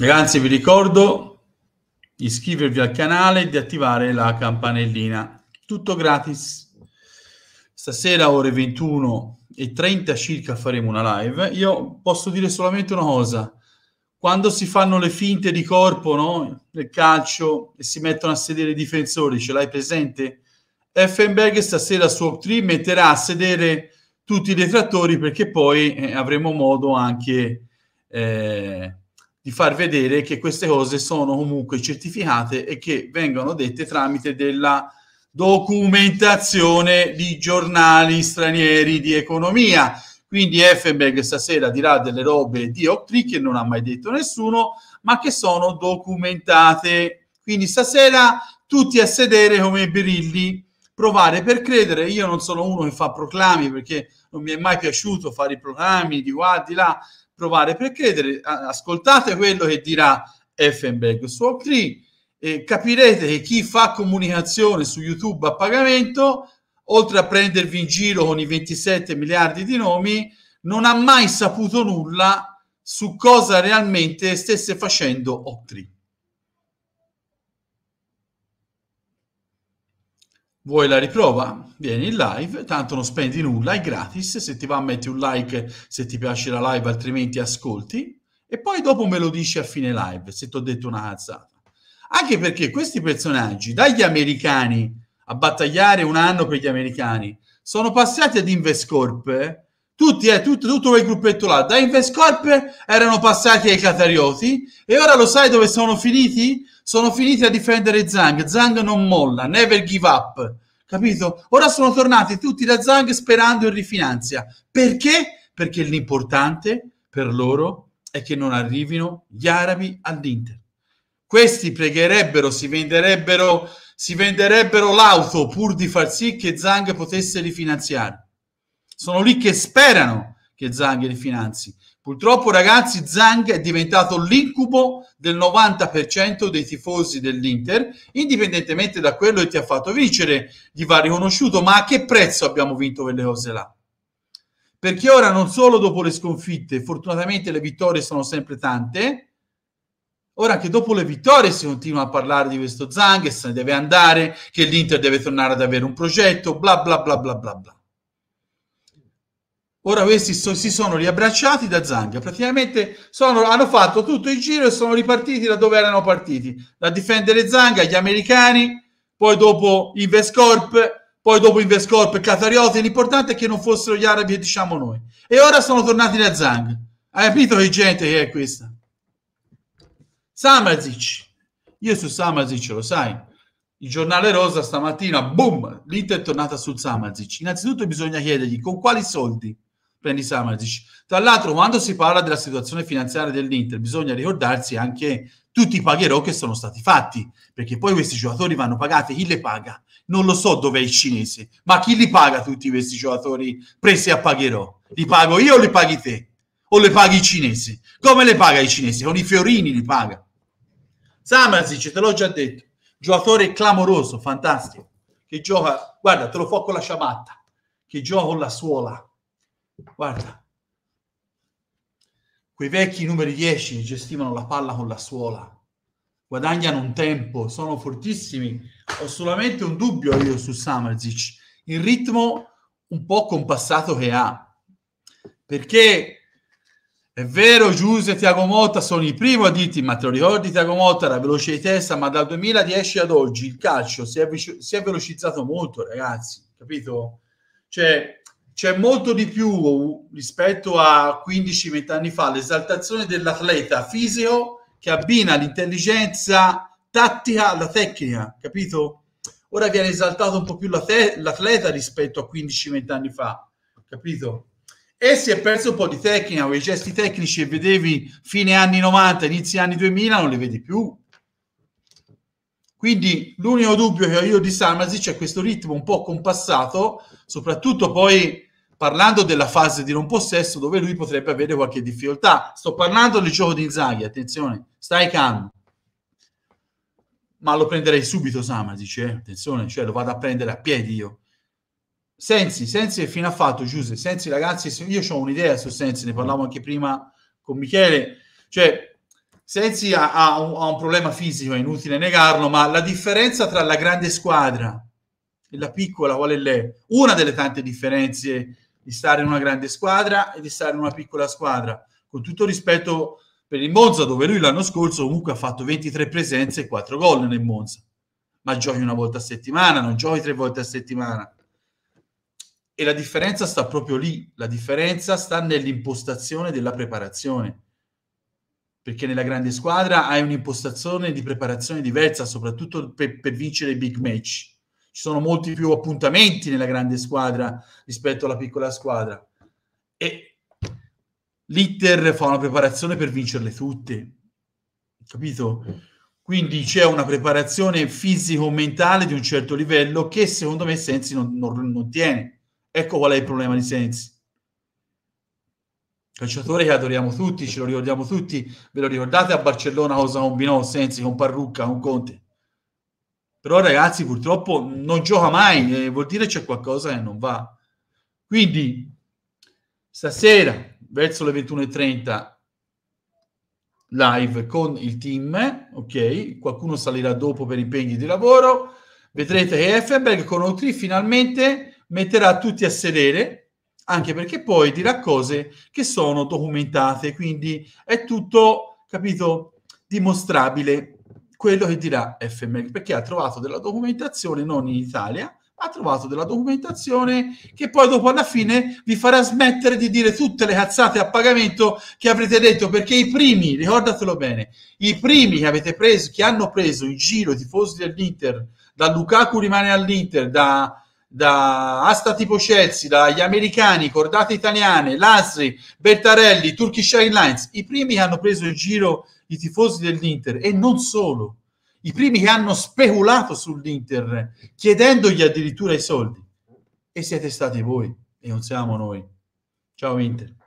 Ragazzi, vi ricordo di iscrivervi al canale e di attivare la campanellina. Tutto gratis. Stasera ore 21 e 30 circa faremo una live. Io posso dire solamente una cosa. Quando si fanno le finte di corpo, no? Nel calcio e si mettono a sedere i difensori, ce l'hai presente? Effenberg stasera su oak metterà a sedere tutti i detrattori perché poi eh, avremo modo anche... Eh, di far vedere che queste cose sono comunque certificate e che vengono dette tramite della documentazione di giornali stranieri di economia. Quindi Effenberg stasera dirà delle robe di Octree che non ha mai detto nessuno, ma che sono documentate. Quindi stasera tutti a sedere come birilli, provare per credere. Io non sono uno che fa proclami perché non mi è mai piaciuto fare i proclami di qua, di là, provare per credere. Ascoltate quello che dirà Effenberg su Op 3 eh, capirete che chi fa comunicazione su YouTube a pagamento, oltre a prendervi in giro con i 27 miliardi di nomi, non ha mai saputo nulla su cosa realmente stesse facendo Op Vuoi la riprova? Vieni in live, tanto non spendi nulla, è gratis. Se ti va metti un like se ti piace la live, altrimenti ascolti. E poi dopo me lo dici a fine live, se ti ho detto una cazzata. Anche perché questi personaggi, dagli americani a battagliare un anno per gli americani, sono passati ad Invescorp. eh? tutti, eh, tutto, tutto quel gruppetto là, da Investcorp erano passati ai Catarioti e ora lo sai dove sono finiti? Sono finiti a difendere Zang, Zang non molla, never give up, capito? Ora sono tornati tutti da Zang sperando in rifinanzia. Perché? Perché l'importante per loro è che non arrivino gli arabi all'Inter. Questi pregherebbero, si venderebbero, si venderebbero l'auto pur di far sì che Zang potesse rifinanziare sono lì che sperano che Zang li finanzi. Purtroppo, ragazzi, Zang è diventato l'incubo del 90% dei tifosi dell'Inter, indipendentemente da quello che ti ha fatto vincere, gli va riconosciuto, ma a che prezzo abbiamo vinto quelle cose là? Perché ora non solo dopo le sconfitte, fortunatamente le vittorie sono sempre tante, ora anche dopo le vittorie si continua a parlare di questo Zang, che se ne deve andare, che l'Inter deve tornare ad avere un progetto, bla bla bla bla bla bla. Ora questi so, si sono riabbracciati da Zanga, praticamente sono, hanno fatto tutto il giro e sono ripartiti da dove erano partiti, da difendere Zanga, gli americani, poi dopo Investcorp, poi dopo Investcorp e Catarioti, l'importante è che non fossero gli arabi e diciamo noi. E ora sono tornati da Zanga. Hai capito che gente che è questa? Samazic, io su Samazic lo sai, il giornale rosa stamattina, boom, l'Inter è tornata sul Samazic. Innanzitutto bisogna chiedergli con quali soldi prendi Samaric. Tra l'altro, quando si parla della situazione finanziaria dell'Inter, bisogna ricordarsi anche tutti i pagherò che sono stati fatti, perché poi questi giocatori vanno pagati, chi le paga? Non lo so dov'è il cinese, ma chi li paga tutti questi giocatori presi a pagherò? Li pago io o li paghi te? O le paghi i cinesi? Come le paga i cinesi? Con i fiorini li paga. Samaric, te l'ho già detto, giocatore clamoroso, fantastico, che gioca, guarda, te lo fa con la ciabatta, che gioca con la suola, Guarda, quei vecchi numeri 10 gestivano la palla con la suola, guadagnano un tempo, sono fortissimi. Ho solamente un dubbio io su Samarzic, il ritmo un po' compassato che ha. Perché è vero, Giuse e Tiago Motta sono i primi a dirti, ma te lo ricordi Tiago Motta era veloce di testa, ma dal 2010 ad oggi il calcio si è, si è velocizzato molto, ragazzi, capito? Cioè, c'è molto di più rispetto a 15-20 anni fa l'esaltazione dell'atleta fisico che abbina l'intelligenza tattica alla tecnica, capito? Ora viene esaltato un po' più l'atleta rispetto a 15-20 anni fa, capito? E si è perso un po' di tecnica, quei gesti tecnici che vedevi fine anni 90, inizi anni 2000 non li vedi più. Quindi l'unico dubbio che ho io di Samasic è questo ritmo un po' compassato, soprattutto poi parlando della fase di non possesso dove lui potrebbe avere qualche difficoltà. Sto parlando del gioco di Inzaghi, attenzione, stai calmo. Ma lo prenderei subito Samasic, eh? attenzione, cioè lo vado a prendere a piedi io. Sensi, Sensi che fino a fatto, Giuse, Sensi ragazzi, io ho un'idea su Sensi, ne parlavo anche prima con Michele, cioè Sensi ha, ha, un, ha un problema fisico, è inutile negarlo, ma la differenza tra la grande squadra e la piccola qual è lei? Una delle tante differenze di stare in una grande squadra e di stare in una piccola squadra. Con tutto rispetto per il Monza, dove lui l'anno scorso comunque ha fatto 23 presenze e 4 gol nel Monza. Ma giochi una volta a settimana, non giochi tre volte a settimana. E la differenza sta proprio lì, la differenza sta nell'impostazione della preparazione. Perché nella grande squadra hai un'impostazione di preparazione diversa, soprattutto per, per vincere i big match ci sono molti più appuntamenti nella grande squadra rispetto alla piccola squadra. E l'Inter fa una preparazione per vincerle tutte, capito? Quindi c'è una preparazione fisico-mentale di un certo livello che secondo me Sensi non, non, non tiene. Ecco qual è il problema di Sensi. Calciatore che adoriamo tutti, ce lo ricordiamo tutti. Ve lo ricordate a Barcellona cosa combinò Sensi con Parrucca, con Conte? però ragazzi purtroppo non gioca mai, eh, vuol dire c'è qualcosa che non va. Quindi stasera verso le 21.30 live con il team, ok? Qualcuno salirà dopo per impegni di lavoro, vedrete che Effenberg con Outri finalmente metterà tutti a sedere, anche perché poi dirà cose che sono documentate, quindi è tutto, capito, dimostrabile quello che dirà FML, perché ha trovato della documentazione non in Italia, ha trovato della documentazione che poi dopo alla fine vi farà smettere di dire tutte le cazzate a pagamento che avrete detto perché i primi, ricordatelo bene, i primi che avete preso, che hanno preso in giro i tifosi dell'Inter, da Lukaku rimane all'Inter, da, da Asta tipo Chelsea, dagli americani, cordate italiane, Lasri, Bertarelli, Turkish Airlines, i primi che hanno preso in giro i tifosi dell'Inter e non solo, i primi che hanno speculato sull'Inter chiedendogli addirittura i soldi e siete stati voi e non siamo noi. Ciao Inter.